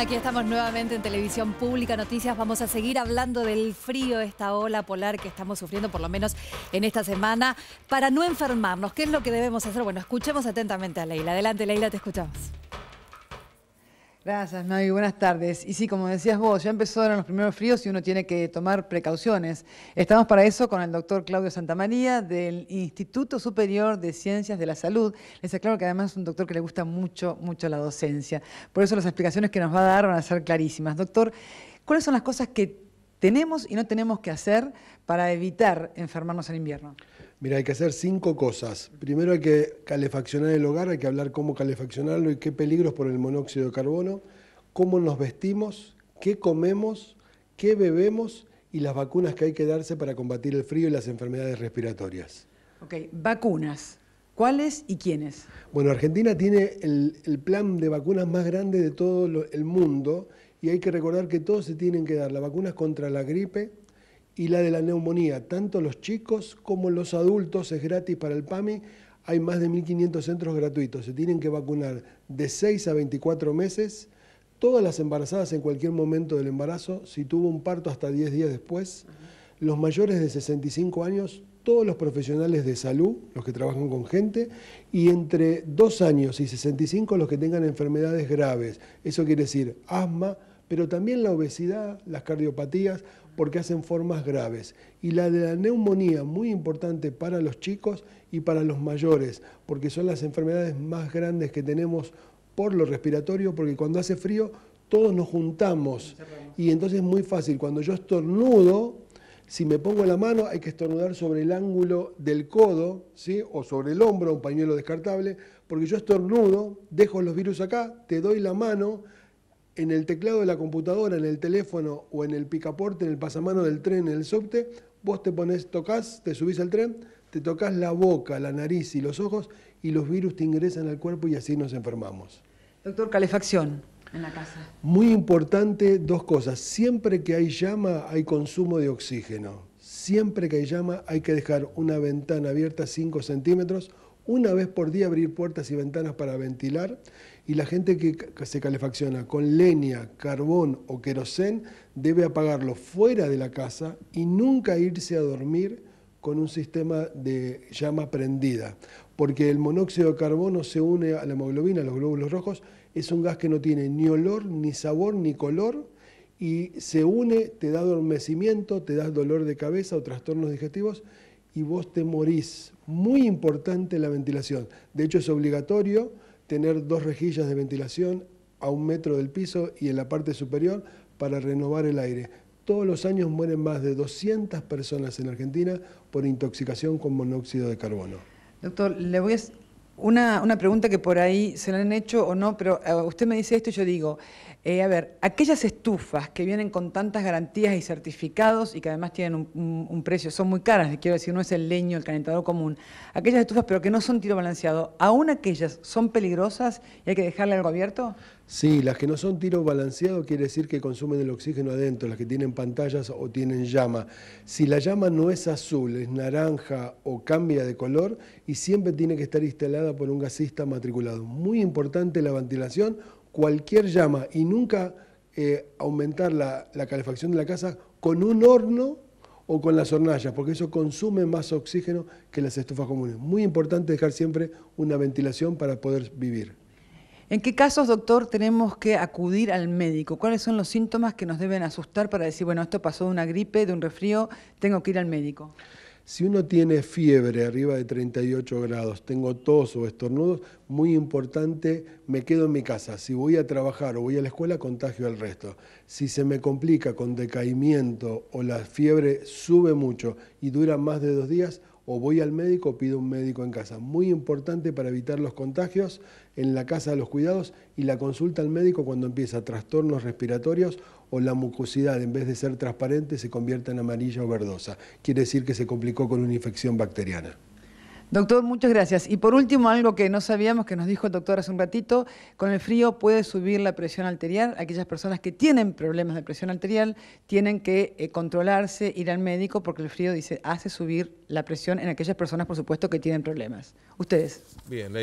aquí estamos nuevamente en Televisión Pública Noticias. Vamos a seguir hablando del frío, esta ola polar que estamos sufriendo, por lo menos en esta semana, para no enfermarnos. ¿Qué es lo que debemos hacer? Bueno, escuchemos atentamente a Leila. Adelante, Leila, te escuchamos. Gracias, Mavi. Buenas tardes. Y sí, como decías vos, ya empezaron los primeros fríos y uno tiene que tomar precauciones. Estamos para eso con el doctor Claudio Santamaría del Instituto Superior de Ciencias de la Salud. Les aclaro que además es un doctor que le gusta mucho, mucho la docencia. Por eso las explicaciones que nos va a dar van a ser clarísimas. Doctor, ¿cuáles son las cosas que tenemos y no tenemos que hacer para evitar enfermarnos en invierno? Mira, hay que hacer cinco cosas. Primero hay que calefaccionar el hogar, hay que hablar cómo calefaccionarlo y qué peligros por el monóxido de carbono, cómo nos vestimos, qué comemos, qué bebemos y las vacunas que hay que darse para combatir el frío y las enfermedades respiratorias. Ok, vacunas. ¿Cuáles y quiénes? Bueno, Argentina tiene el, plan de vacunas más grande de todo el mundo y hay que recordar que todos se tienen que dar las vacunas contra la gripe y la de la neumonía, tanto los chicos como los adultos, es gratis para el PAMI, hay más de 1.500 centros gratuitos, se tienen que vacunar de 6 a 24 meses, todas las embarazadas en cualquier momento del embarazo, si tuvo un parto hasta 10 días después, los mayores de 65 años, todos los profesionales de salud, los que trabajan con gente, y entre 2 años y 65 los que tengan enfermedades graves. Eso quiere decir asma, pero también la obesidad, las cardiopatías, porque hacen formas graves. Y la de la neumonía, muy importante para los chicos y para los mayores, porque son las enfermedades más grandes que tenemos por lo respiratorio, porque cuando hace frío todos nos juntamos. Y entonces es muy fácil, cuando yo estornudo, si me pongo la mano hay que estornudar sobre el ángulo del codo, ¿sí? o sobre el hombro, un pañuelo descartable, porque yo estornudo, dejo los virus acá, te doy la mano, en el teclado de la computadora, en el teléfono o en el picaporte, en el pasamano del tren, en el subte, vos te pones, tocas, te subís al tren, te tocas la boca, la nariz y los ojos y los virus te ingresan al cuerpo y así nos enfermamos. Doctor, calefacción en la casa. Muy importante dos cosas. Siempre que hay llama hay consumo de oxígeno. Siempre que hay llama hay que dejar una ventana abierta 5 centímetros una vez por día abrir puertas y ventanas para ventilar y la gente que se calefacciona con leña, carbón o querosén debe apagarlo fuera de la casa y nunca irse a dormir con un sistema de llama prendida, porque el monóxido de carbono se une a la hemoglobina, a los glóbulos rojos, es un gas que no tiene ni olor, ni sabor, ni color, y se une, te da adormecimiento, te da dolor de cabeza o trastornos digestivos, y vos te morís. Muy importante la ventilación. De hecho, es obligatorio tener dos rejillas de ventilación a un metro del piso y en la parte superior para renovar el aire. Todos los años mueren más de 200 personas en Argentina por intoxicación con monóxido de carbono. Doctor, le voy una, pregunta que por ahí se la han hecho o no, pero eh, usted me dice esto y yo digo, eh, a ver, aquellas estufas que vienen con tantas garantías y certificados y que además tienen un, precio, son muy caras, quiero decir, no es el leño, el calentador común, aquellas estufas pero que no son tiro balanceado, ¿aún aquellas son peligrosas y hay que dejarle algo abierto? Sí, las que no son tiro balanceado quiere decir que consumen el oxígeno adentro, las que tienen pantallas o tienen llama. Si la llama no es azul, es naranja o cambia de color y siempre tiene que estar instalada por un gasista matriculado. Muy importante la ventilación, cualquier llama y nunca eh, aumentar la, calefacción de la casa con un horno o con las hornallas, porque eso consume más oxígeno que las estufas comunes. Muy importante dejar siempre una ventilación para poder vivir. ¿En qué casos, doctor, tenemos que acudir al médico? ¿Cuáles son los síntomas que nos deben asustar para decir, bueno, esto pasó de una gripe, de un refrío, tengo que ir al médico? Si uno tiene fiebre arriba de 38 grados, tengo tos o estornudos, muy importante, me quedo en mi casa. Si voy a trabajar o voy a la escuela, contagio al resto. Si se me complica con decaimiento o la fiebre sube mucho y dura más de dos días, o voy al médico o pido un médico en casa. Muy importante para evitar los contagios en la casa de los cuidados y la consulta al médico cuando empieza trastornos respiratorios o la mucosidad, en vez de ser transparente, se convierte en amarilla o verdosa. Quiere decir que se complicó con una infección bacteriana. Doctor, muchas gracias. Y por último, algo que no sabíamos que nos dijo el doctor hace un ratito, con el frío puede subir la presión arterial. Aquellas personas que tienen problemas de presión arterial tienen que eh, controlarse, ir al médico, porque el frío dice hace subir la presión en aquellas personas, por supuesto, que tienen problemas. Ustedes. Bien,